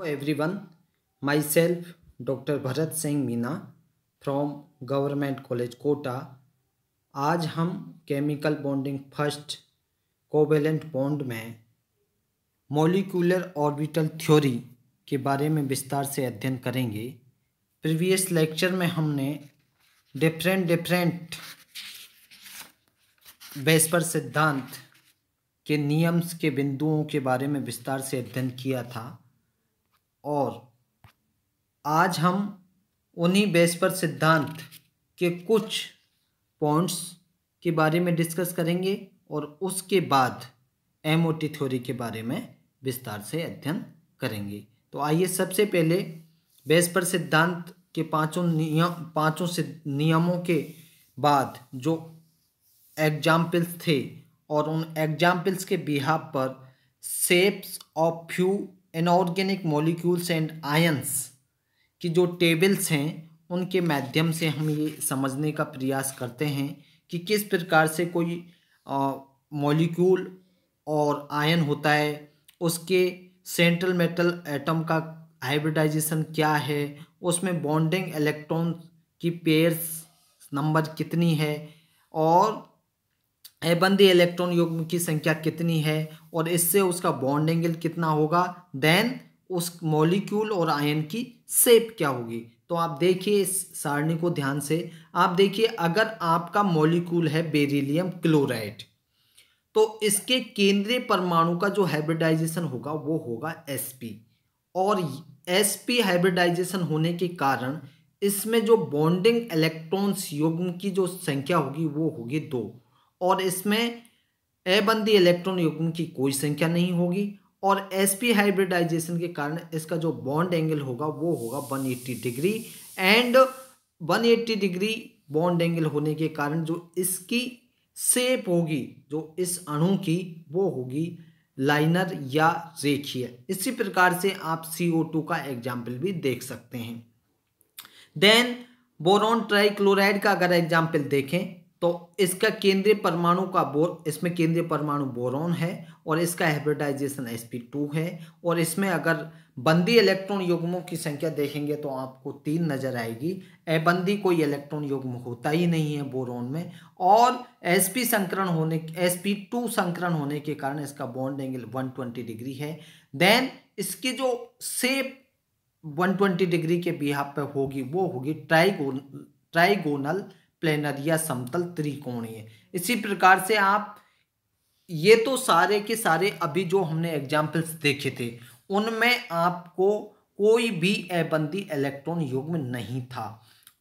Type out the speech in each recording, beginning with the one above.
my myself doctor Bharat Singh Meena from government college Kota आज हम chemical bonding first covalent bond में molecular orbital theory के बारे में विस्तार से अध्ययन करेंगे प्रीवियस लेक्चर में हमने डिफरेंट डिफरेंट बेस्पर सिद्धांत के नियम्स के बिंदुओं के बारे में विस्तार से अध्ययन किया था और आज हम उन्हीं बेस पर सिद्धांत के कुछ पॉइंट्स के बारे में डिस्कस करेंगे और उसके बाद एम ओ टी थ्योरी के बारे में विस्तार से अध्ययन करेंगे तो आइए सबसे पहले बेस पर सिद्धांत के पांचों नियम पांचों नियमों के बाद जो एग्जाम्पल्स थे और उन एग्जाम्पल्स के बिहाब पर shapes of few inorganic molecules and ions की जो टेबल्स हैं उनके माध्यम से हम ये समझने का प्रयास करते हैं कि किस प्रकार से कोई मॉलिक्यूल और आयन होता है उसके सेंट्रल मेटल एटम का हाइब्रिडाइजेशन क्या है उसमें बॉन्डिंग इलेक्ट्रॉन की पेयर्स नंबर कितनी है और एबंदी इलेक्ट्रॉन युग्म की संख्या कितनी है और इससे उसका बॉन्ड एंगल कितना होगा देन उस मॉलिक्यूल और आयन की सेप क्या होगी तो आप देखिए इस सारणी को ध्यान से आप देखिए अगर आपका मॉलिक्यूल है बेरिलियम क्लोराइड तो इसके केंद्रीय परमाणु का जो हाइब्रिडाइजेशन होगा वो होगा sp और sp हाइब्रिडाइजेशन होने के कारण इसमें जो बॉन्डिंग इलेक्ट्रॉन्स युग्म की जो संख्या होगी वो होगी दो और इसमें एबंदी इलेक्ट्रॉन युग्म की कोई संख्या नहीं होगी और एस पी हाइब्रिडाइजेशन के कारण इसका जो बॉन्ड एंगल होगा वो होगा 180 degree and 180 degree bond angle होने के कारण जो इसकी सेप होगी जो इस अणु की वो होगी लाइनर या रेखीय इसी प्रकार से आप सी ओ टू का एग्जाम्पल भी देख सकते हैं देन बोरॉन ट्राइक्लोराइड का अगर एग्जाम्पल देखें तो इसका केंद्रीय परमाणु का बोर इसमें केंद्रीय परमाणु बोरोन है और इसका हाइब्रिडाइजेशन टू है और इसमें अगर बंदी इलेक्ट्रॉन युग्मों की संख्या देखेंगे तो आपको तीन नजर आएगी एबंदी कोई इलेक्ट्रॉन युग्म होता ही नहीं है बोरोन में और एस पी संकरण होने एस पी टू संकरण होने के कारण इसका bond angle one twenty degree है देन इसकी जो सेप ट्वेंटी डिग्री के बिहाफ पे होगी वो होगी ट्राइगोन ट्राइगोनल प्लेनर या समतल त्रिकोणीय इसी प्रकार से आप ये तो सारे के सारे अभी जो हमने एग्जाम्पल्स देखे थे उनमें आपको कोई भी एबंदी इलेक्ट्रॉन युग्म नहीं था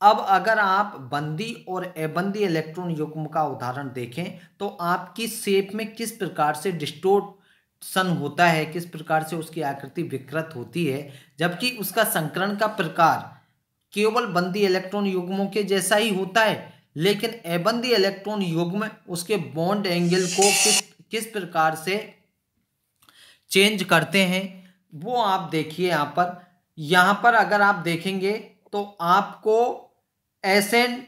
अब अगर आप बंदी और एबंदी इलेक्ट्रॉन युग्म का उदाहरण देखें तो आपकी सेप में किस प्रकार से डिस्टोर्शन होता है किस प्रकार से उसकी आकृति विकृत होती है जबकि उसका संकरण का प्रकार केवल बंदी इलेक्ट्रॉन युग्मों के जैसा ही होता है लेकिन एबंदी इलेक्ट्रॉन युग्म उसके बॉन्ड एंगल को किस किस प्रकार से चेंज करते हैं वो आप देखिए यहाँ पर यहाँ पर अगर आप देखेंगे तो आपको S N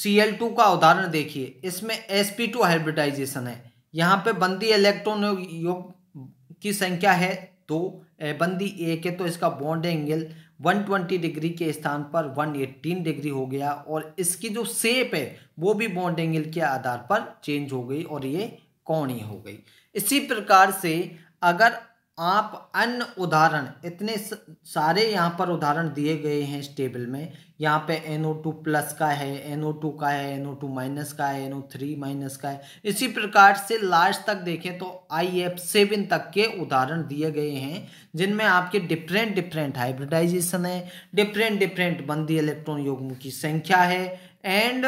C L two का उदाहरण देखिए इसमें एस पी टू हाइब्रिडाइजेशन है यहाँ पे बंदी इलेक्ट्रॉन युग की संख्या है दो तो बंदी एक है तो इसका बॉन्ड एंगल 120 डिग्री के स्थान पर 118 डिग्री हो गया और इसकी जो सेप है वो भी बॉन्ड एंगल के आधार पर चेंज हो गई और ये कौनी हो गई इसी प्रकार से अगर आप अन्य उदाहरण इतने सारे यहाँ पर उदाहरण दिए गए हैं इस टेबल में यहाँ पे NO2 प्लस का है NO2 का है NO2 माइनस का है NO3 माइनस का है इसी प्रकार से लास्ट तक देखें तो आई एफ सेवन तक के उदाहरण दिए गए हैं जिनमें आपके डिफरेंट डिफरेंट हाइब्रिडाइजेशन है डिफरेंट डिफरेंट बंदी इलेक्ट्रॉन युग्म की संख्या है एंड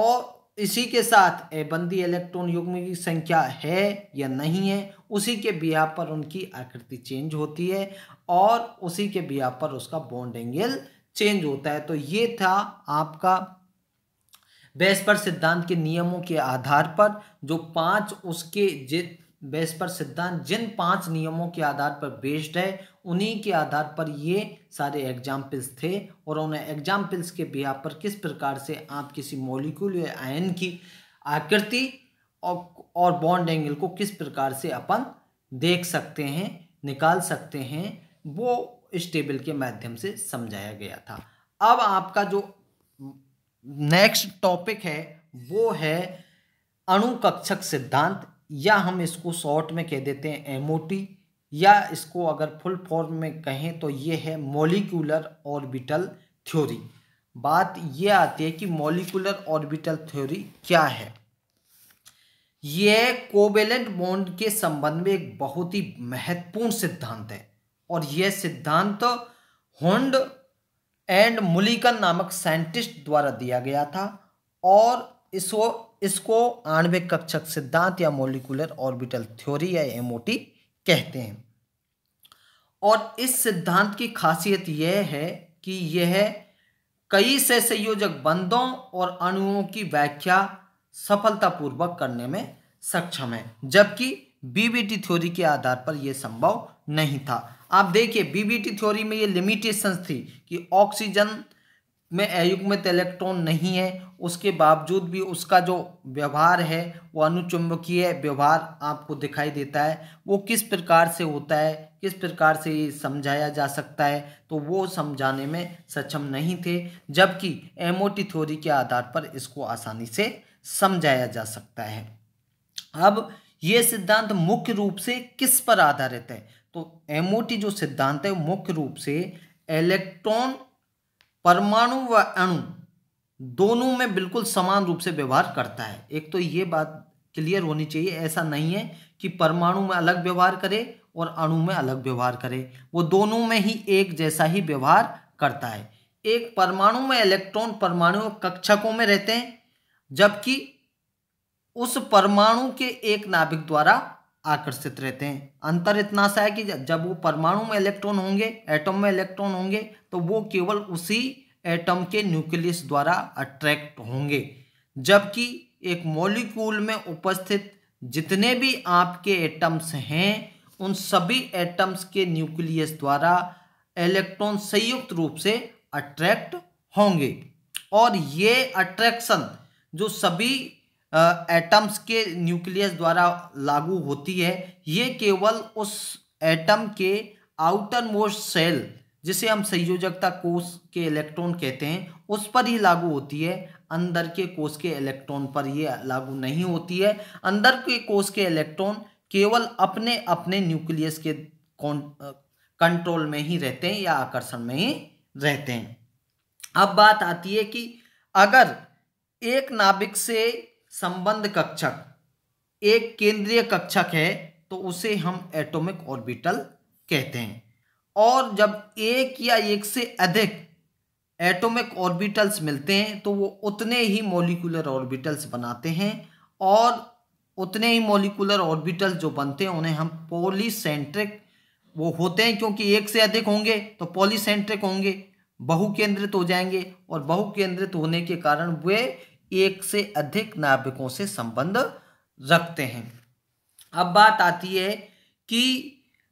और इसी के साथ बंदी इलेक्ट्रॉन युग्म की संख्या है या नहीं है उसी के बिया पर उनकी आकृति चेंज होती है और उसी के बिया पर उसका बॉन्ड एंगल चेंज होता है तो ये था आपका बेस्पर सिद्धांत के नियमों के आधार पर जो पांच उसके जित बेस्पर सिद्धांत जिन पांच नियमों के आधार पर बेस्ड है उन्हीं के आधार पर ये सारे एग्जाम्पल्स थे और उन एग्जाम्पल्स के बिहार पर किस प्रकार से आप किसी मॉलिक्यूल या आयन की आकृति और और बॉन्ड एंगल को किस प्रकार से अपन देख सकते हैं निकाल सकते हैं वो इस टेबल के माध्यम से समझाया गया था अब आपका जो नेक्स्ट टॉपिक है वो है अणुकक्षक सिद्धांत या हम इसको शॉर्ट में कह देते हैं एमओटी या इसको अगर फुल फॉर्म में कहें तो ये है मोलिकुलर ऑर्बिटल थ्योरी बात ये आती है कि मोलिकुलर ऑर्बिटल थ्योरी क्या है ये कोवेलेंट बॉन्ड के संबंध में एक बहुत ही महत्वपूर्ण सिद्धांत है और यह सिद्धांत होंड एंड मुलिकन नामक साइंटिस्ट द्वारा दिया गया था और इसको इसको आणविक कक्षक सिद्धांत या मोलिकुलर ऑर्बिटल थ्योरी या एमओटी कहते हैं और इस सिद्धांत की खासियत यह है कि यह कई से संयोजक बंधों और अणुओं की व्याख्या सफलतापूर्वक करने में सक्षम है जबकि बीबीटी थ्योरी के आधार पर यह संभव नहीं था आप देखिए बीबीटी थ्योरी में ये लिमिटेशंस थी कि ऑक्सीजन में अयुग्मित इलेक्ट्रॉन नहीं है उसके बावजूद भी उसका जो व्यवहार है वो अनुचुंबकीय व्यवहार आपको दिखाई देता है वो किस प्रकार से होता है किस प्रकार से समझाया जा सकता है तो वो समझाने में सक्षम नहीं थे जबकि एमओटी थ्योरी के आधार पर इसको आसानी से समझाया जा सकता है अब ये सिद्धांत मुख्य रूप से किस पर आधारित है तो एमओटी जो सिद्धांत है मुख्य रूप से इलेक्ट्रॉन परमाणु व अणु दोनों में बिल्कुल समान रूप से व्यवहार करता है एक तो ये बात क्लियर होनी चाहिए ऐसा नहीं है कि परमाणु में अलग व्यवहार करे और अणु में अलग व्यवहार करे वो दोनों में ही एक जैसा ही व्यवहार करता है एक परमाणु में इलेक्ट्रॉन परमाणु कक्षकों में रहते हैं जबकि उस परमाणु के एक नाभिक द्वारा आकर्षित रहते हैं अंतर इतना सा है कि जब वो परमाणु में इलेक्ट्रॉन होंगे एटम में इलेक्ट्रॉन होंगे तो वो केवल उसी एटम के न्यूक्लियस द्वारा अट्रैक्ट होंगे जबकि एक मॉलिक्यूल में उपस्थित जितने भी आपके एटम्स हैं उन सभी एटम्स के न्यूक्लियस द्वारा इलेक्ट्रॉन संयुक्त रूप से अट्रैक्ट होंगे और ये अट्रैक्शन जो सभी एटम्स के न्यूक्लियस द्वारा लागू होती है ये केवल उस एटम के आउटर मोस्ट सेल जिसे हम संयोजकता कोष के इलेक्ट्रॉन कहते हैं उस पर ही लागू होती है अंदर के कोष के इलेक्ट्रॉन पर ये लागू नहीं होती है अंदर के कोष के इलेक्ट्रॉन केवल अपने अपने न्यूक्लियस के कंट्रोल में ही रहते हैं या आकर्षण में ही रहते हैं अब बात आती है कि अगर एक नाभिक से संबंध कक्षक एक केंद्रीय कक्षक है तो उसे हम एटॉमिक ऑर्बिटल कहते हैं और जब एक या एक से अधिक एटॉमिक ऑर्बिटल्स मिलते हैं तो वो उतने ही मोलिकुलर ऑर्बिटल्स बनाते हैं और उतने ही मोलिकुलर ऑर्बिटल्स जो बनते हैं उन्हें हम पॉलीसेंट्रिक वो होते हैं क्योंकि एक से अधिक होंगे तो पॉलीसेंट्रिक होंगे बहुकेंद्रित हो जाएंगे और बहुकेंद्रित होने के कारण वे एक से अधिक नाभिकों से संबंध रखते हैं अब बात आती है कि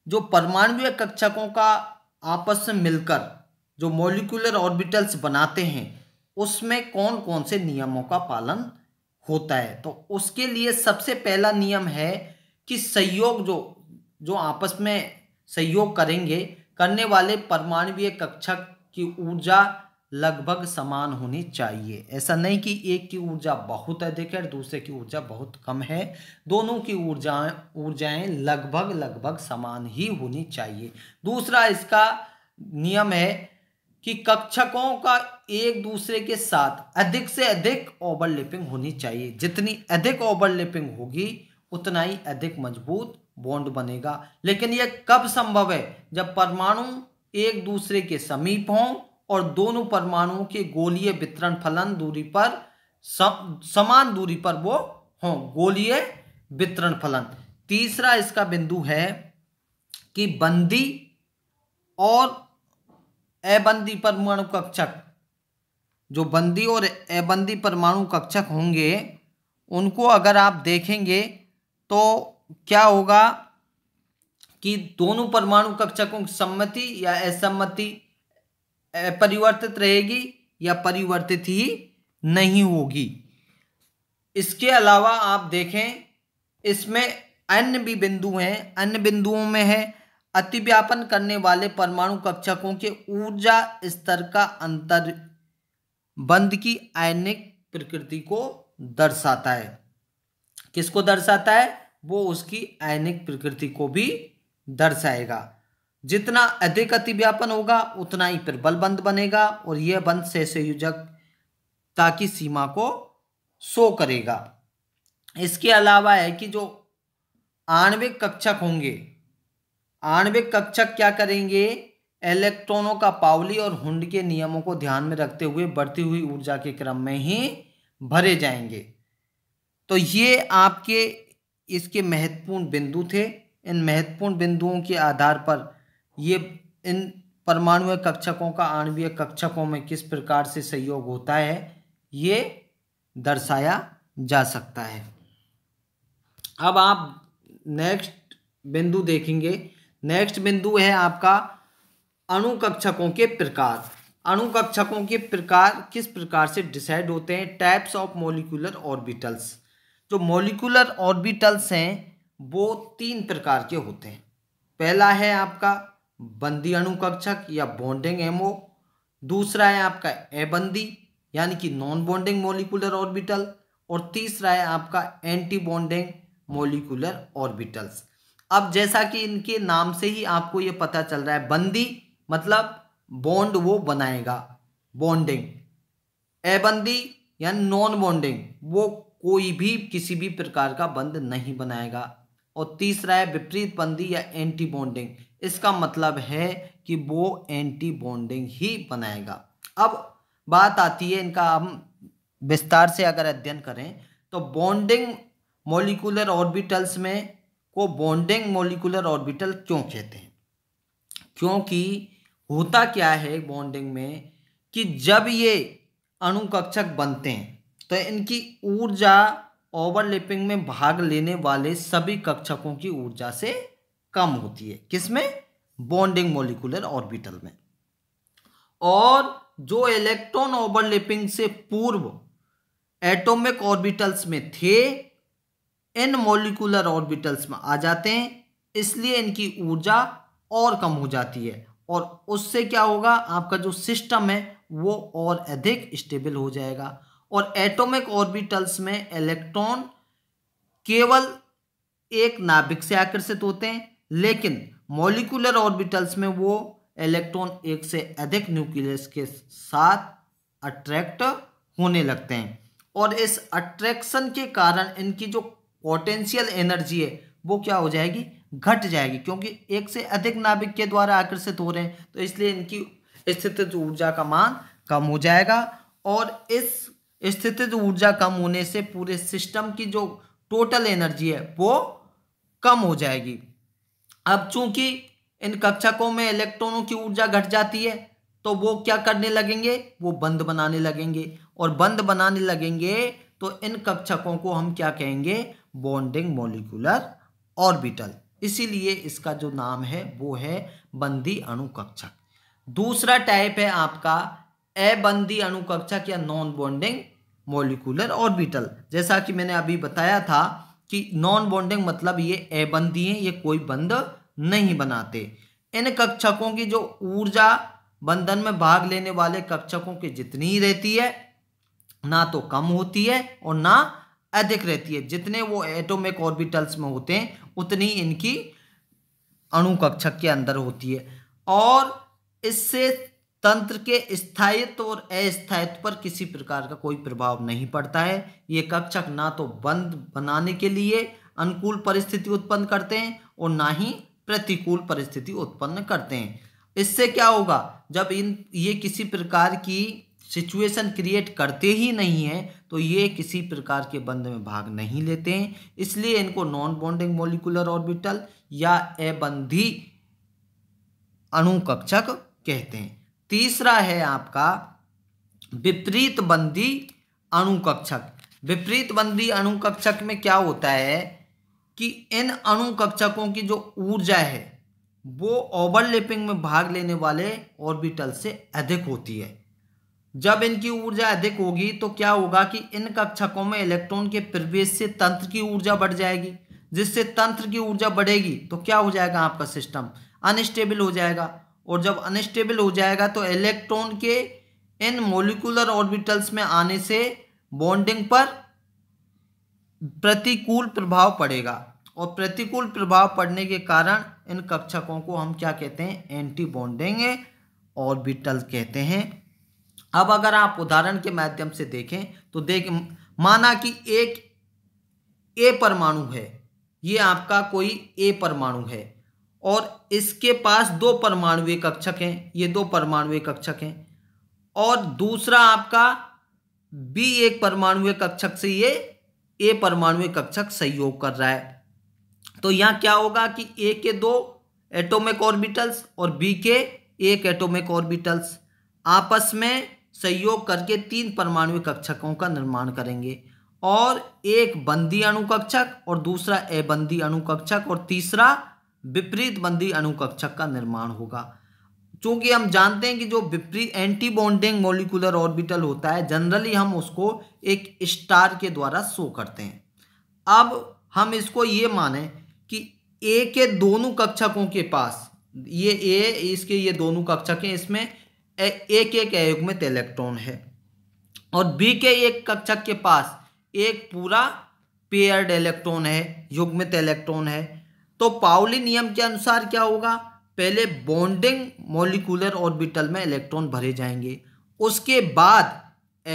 जो परमाणु कक्षकों का आपस में मिलकर जो मोलिकुलर ऑर्बिटल्स बनाते हैं उसमें कौन कौन से नियमों का पालन होता है तो उसके लिए सबसे पहला नियम है कि सहयोग जो जो आपस में सहयोग करेंगे करने वाले परमाणु कक्षक की ऊर्जा लगभग समान होनी चाहिए ऐसा नहीं कि एक की ऊर्जा बहुत अधिक है दूसरे की ऊर्जा बहुत कम है दोनों की ऊर्जाएं ऊर्जाएं लगभग लगभग समान ही होनी चाहिए दूसरा इसका नियम है कि कक्षकों का एक दूसरे के साथ अधिक से अधिक ओवरलैपिंग होनी चाहिए जितनी अधिक ओवरलैपिंग होगी उतना ही अधिक मजबूत बॉन्ड बनेगा लेकिन यह कब संभव है जब परमाणु एक दूसरे के समीप हों और दोनों परमाणुओं के गोलीय वितरण फलन दूरी पर सम, समान दूरी पर वो हों गोलीय वितरण फलन तीसरा इसका बिंदु है कि बंदी और अबंदी परमाणु कक्षक जो बंदी और अबंदी परमाणु कक्षक होंगे उनको अगर आप देखेंगे तो क्या होगा कि दोनों परमाणु कक्षकों की सम्मति या असम्मति परिवर्तित रहेगी या परिवर्तित ही नहीं होगी इसके अलावा आप देखें इसमें अन्य भी बिंदु हैं अन्य बिंदुओं में है अतिव्यापन करने वाले परमाणु कक्षकों के ऊर्जा स्तर का अंतर बंद की आयनिक प्रकृति को दर्शाता है किसको दर्शाता है वो उसकी आयनिक प्रकृति को भी दर्शाएगा जितना अधिक अतिव्यापन होगा उतना ही फिर बंद बनेगा और यह बंद युजक ताकि सीमा को शो करेगा इसके अलावा है कि जो आणविक कक्षक होंगे आणविक कक्षक क्या करेंगे इलेक्ट्रॉनों का पावली और हुंड के नियमों को ध्यान में रखते हुए बढ़ती हुई ऊर्जा के क्रम में ही भरे जाएंगे तो ये आपके इसके महत्वपूर्ण बिंदु थे इन महत्वपूर्ण बिंदुओं के आधार पर ये इन परमाणु कक्षकों का आणवीय कक्षकों में किस प्रकार से सहयोग होता है ये दर्शाया जा सकता है अब आप नेक्स्ट बिंदु देखेंगे नेक्स्ट बिंदु है आपका अणु कक्षकों के प्रकार अणु कक्षकों के प्रकार किस प्रकार से डिसाइड होते हैं टाइप्स ऑफ मोलिकुलर ऑर्बिटल्स जो मोलिकुलर ऑर्बिटल्स हैं वो तीन प्रकार के होते हैं पहला है आपका बंदी अणु कक्षक या बॉन्डिंग एमओ दूसरा है आपका एबंदी यानी कि नॉन बॉन्डिंग मोलिकुलर ऑर्बिटल और तीसरा है आपका एंटी बॉन्डिंग मोलिकुलर ऑर्बिटल्स अब जैसा कि इनके नाम से ही आपको ये पता चल रहा है बंदी मतलब बॉन्ड वो बनाएगा बॉन्डिंग एबंदी यानी नॉन बॉन्डिंग वो कोई भी किसी भी प्रकार का बंद नहीं बनाएगा और तीसरा है विपरीत बंदी या एंटी बॉन्डिंग इसका मतलब है कि वो एंटी बॉन्डिंग ही बनाएगा अब बात आती है इनका हम विस्तार से अगर अध्ययन करें तो बॉन्डिंग मोलिकुलर ऑर्बिटल्स में को बॉन्डिंग मोलिकुलर ऑर्बिटल क्यों कहते हैं क्योंकि होता क्या है बॉन्डिंग में कि जब ये अणुकक्षक बनते हैं तो इनकी ऊर्जा ओवरलैपिंग में भाग लेने वाले सभी कक्षकों की ऊर्जा से कम होती है किसमें बॉन्डिंग मोलिकुलर ऑर्बिटल में और जो इलेक्ट्रॉन ओवरलैपिंग से पूर्व एटॉमिक ऑर्बिटल्स में थे इन मोलिकुलर ऑर्बिटल्स में आ जाते हैं इसलिए इनकी ऊर्जा और कम हो जाती है और उससे क्या होगा आपका जो सिस्टम है वो और अधिक स्टेबल हो जाएगा और एटॉमिक ऑर्बिटल्स में इलेक्ट्रॉन केवल एक नाभिक से आकर्षित होते हैं लेकिन मोलिकुलर ऑर्बिटल्स में वो इलेक्ट्रॉन एक से अधिक न्यूक्लियस के साथ अट्रैक्ट होने लगते हैं और इस अट्रैक्शन के कारण इनकी जो पोटेंशियल एनर्जी है वो क्या हो जाएगी घट जाएगी क्योंकि एक से अधिक नाभिक के द्वारा आकर्षित हो रहे हैं तो इसलिए इनकी स्थित ऊर्जा का मान कम हो जाएगा और इस स्थित ऊर्जा कम होने से पूरे सिस्टम की जो टोटल एनर्जी है वो कम हो जाएगी अब चूंकि इन कक्षकों में इलेक्ट्रॉनों की ऊर्जा घट जाती है तो वो क्या करने लगेंगे वो बंद बनाने लगेंगे और बंद बनाने लगेंगे तो इन कक्षकों को हम क्या कहेंगे बॉन्डिंग मोलिकुलर ऑर्बिटल इसीलिए इसका जो नाम है वो है बंदी अणुकक्षक दूसरा टाइप है आपका अबंदी अणुकक्षक या नॉन बॉन्डिंग मोलिकुलर ऑर्बिटल जैसा कि मैंने अभी बताया था कि नॉन बॉन्डिंग मतलब ये बंदी हैं ये कोई बंध नहीं बनाते इन कक्षकों की जो ऊर्जा बंधन में भाग लेने वाले कक्षकों की जितनी ही रहती है ना तो कम होती है और ना अधिक रहती है जितने वो एटोमिक ऑर्बिटल्स में होते हैं उतनी इनकी अणु कक्षक के अंदर होती है और इससे तंत्र के स्थायित्व और अस्थायित्व पर किसी प्रकार का कोई प्रभाव नहीं पड़ता है ये कक्षक ना तो बंद बनाने के लिए अनुकूल परिस्थिति उत्पन्न करते हैं और ना ही प्रतिकूल परिस्थिति उत्पन्न करते हैं इससे क्या होगा जब इन ये किसी प्रकार की सिचुएशन क्रिएट करते ही नहीं है तो ये किसी प्रकार के बंद में भाग नहीं लेते हैं इसलिए इनको नॉन बॉन्डिंग मोलिकुलर ऑर्बिटल या अबंधी अणुकक्षक कहते हैं तीसरा है आपका विपरीत बंदी अणुकक्षक विपरीत बंदी अणुकक्षक में क्या होता है कि इन अणुकक्षकों की जो ऊर्जा है वो ओवरलैपिंग में भाग लेने वाले ऑर्बिटल से अधिक होती है जब इनकी ऊर्जा अधिक होगी तो क्या होगा कि इन कक्षकों में इलेक्ट्रॉन के प्रवेश से तंत्र की ऊर्जा बढ़ जाएगी जिससे तंत्र की ऊर्जा बढ़ेगी तो क्या हो जाएगा आपका सिस्टम अनस्टेबल हो जाएगा और जब अनस्टेबल हो जाएगा तो इलेक्ट्रॉन के इन मोलिकुलर ऑर्बिटल्स में आने से बॉन्डिंग पर प्रतिकूल प्रभाव पड़ेगा और प्रतिकूल प्रभाव पड़ने के कारण इन कक्षकों को हम क्या कहते हैं एंटी बॉन्डिंग ऑर्बिटल कहते हैं अब अगर आप उदाहरण के माध्यम से देखें तो देख माना कि एक ए परमाणु है ये आपका कोई ए परमाणु है और इसके पास दो परमाणु कक्षक हैं ये दो परमाणु कक्षक हैं और दूसरा आपका बी एक परमाणु कक्षक से ये ए परमाणु कक्षक सहयोग कर रहा है तो यहाँ क्या होगा कि ए के दो एटोमिक ऑर्बिटल्स और बी के एक एटोमिक ऑर्बिटल्स आपस में सहयोग करके तीन परमाणु कक्षकों का निर्माण करेंगे और एक बंदी अणु कक्षक और दूसरा ए बंदी अणु कक्षक और तीसरा विपरीत बंदी अनुकक्षक का निर्माण होगा चूंकि हम जानते हैं कि जो विपरीत एंटी बॉन्डिंग मोलिकुलर ऑर्बिटल होता है जनरली हम उसको एक स्टार के द्वारा शो करते हैं अब हम इसको ये माने कि ए के दोनों कक्षकों के पास ये ए इसके ये दोनों कक्षक हैं इसमें एक एक एयुग में इलेक्ट्रॉन है और बी के एक कक्षक के पास एक पूरा पेयर्ड इलेक्ट्रॉन है युग्मित इलेक्ट्रॉन है तो पाउली नियम के अनुसार क्या होगा पहले बॉन्डिंग मोलिकुलर ऑर्बिटल में इलेक्ट्रॉन भरे जाएंगे उसके बाद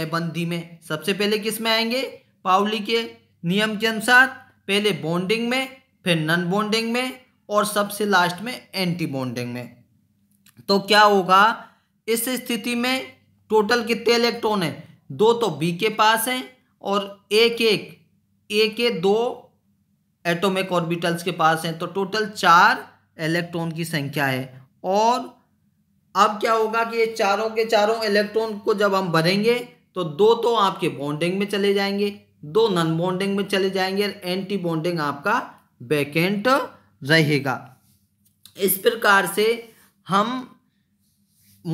एबंदी में सबसे पहले किस में आएंगे पाउली के नियम के अनुसार पहले बॉन्डिंग में फिर नन बॉन्डिंग में और सबसे लास्ट में एंटी बॉन्डिंग में तो क्या होगा इस स्थिति में टोटल कितने इलेक्ट्रॉन हैं दो तो बी के पास हैं और एक एक ए के दो एटॉमिक ऑर्बिटल्स के पास हैं तो टोटल चार इलेक्ट्रॉन की संख्या है और अब क्या होगा कि ये चारों के चारों इलेक्ट्रॉन को जब हम भरेंगे तो दो तो आपके बॉन्डिंग में चले जाएंगे दो नॉन बॉन्डिंग में चले जाएंगे और एंटी बॉन्डिंग आपका बैकेंट रहेगा इस प्रकार से हम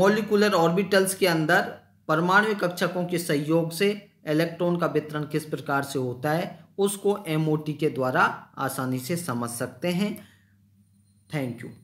मोलिकुलर ऑर्बिटल्स के अंदर परमाणु कक्षकों के सहयोग से इलेक्ट्रॉन का वितरण किस प्रकार से होता है उसको एम के द्वारा आसानी से समझ सकते हैं थैंक यू